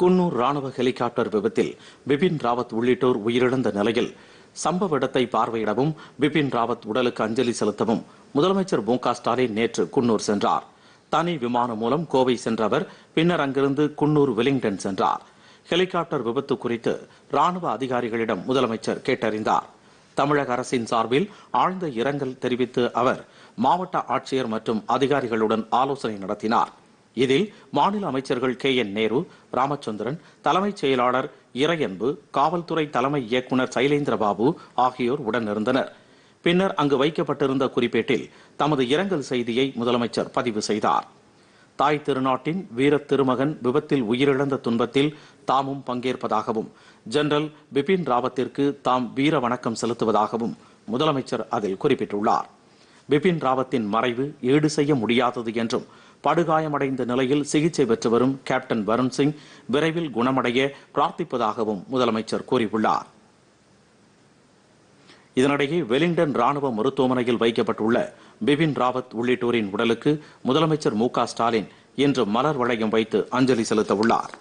குன்னூர் ராணுவ ஹெலிகாப்டர் விபத்தில் பிபின் ராவத் உள்ளிட்டோர் உயிரிழந்த நிலையில் சம்பவ இடத்தை பார்வையிடவும் பிபின் ராவத் உடலுக்கு அஞ்சலி செலுத்தவும் முதலமைச்சர் மு ஸ்டாலின் நேற்று குன்னூர் சென்றார் தனி விமானம் மூலம் கோவை சென்ற அவர் பின்னர் அங்கிருந்து குன்னூர் வெலிங்டன் சென்றார் ஹெலிகாப்டர் விபத்து குறித்து ராணுவ அதிகாரிகளிடம் முதலமைச்சர் கேட்டறிந்தார் தமிழக அரசின் சார்பில் ஆழ்ந்த இரங்கல் தெரிவித்து அவர் மாவட்ட ஆட்சியர் மற்றும் அதிகாரிகளுடன் ஆலோசனை நடத்தினார் இதில் மாநில அமைச்சர்கள் கே என் நேரு ராமச்சந்திரன் தலைமைச் செயலாளர் இறையன்பு காவல்துறை தலைமை இயக்குநர் சைலேந்திரபாபு ஆகியோர் உடனிருந்தனர் பின்னர் அங்கு வைக்கப்பட்டிருந்த குறிப்பேட்டில் தமது இரங்கல் செய்தியை முதலமைச்சர் பதிவு செய்தார் தாய் திருநாட்டின் வீரத் திருமகன் விபத்தில் உயிரிழந்த துன்பத்தில் தாமும் பங்கேற்பதாகவும் ஜெனரல் பிபின் ராவத்திற்கு தாம் வீர வணக்கம் செலுத்துவதாகவும் முதலமைச்சர் அதில் குறிப்பிட்டுள்ளார் பிபின் ராவத்தின் மறைவு ஈடு செய்ய முடியாதது என்றும் படுகாயமடைந்த நிலையில் சிகிச்சை பெற்று வரும் கேப்டன் வருண் சிங் விரைவில் குணமடைய பிரார்த்திப்பதாகவும் முதலமைச்சர் கூறியுள்ளார் இதனிடையே வெலிங்டன் ராணுவ மருத்துவமனையில் வைக்கப்பட்டுள்ள பிபின் ராவத் உள்ளிட்டோரின் உடலுக்கு முதலமைச்சர் மு ஸ்டாலின் இன்று மலர் வளையம் வைத்து அஞ்சலி செலுத்தவுள்ளார்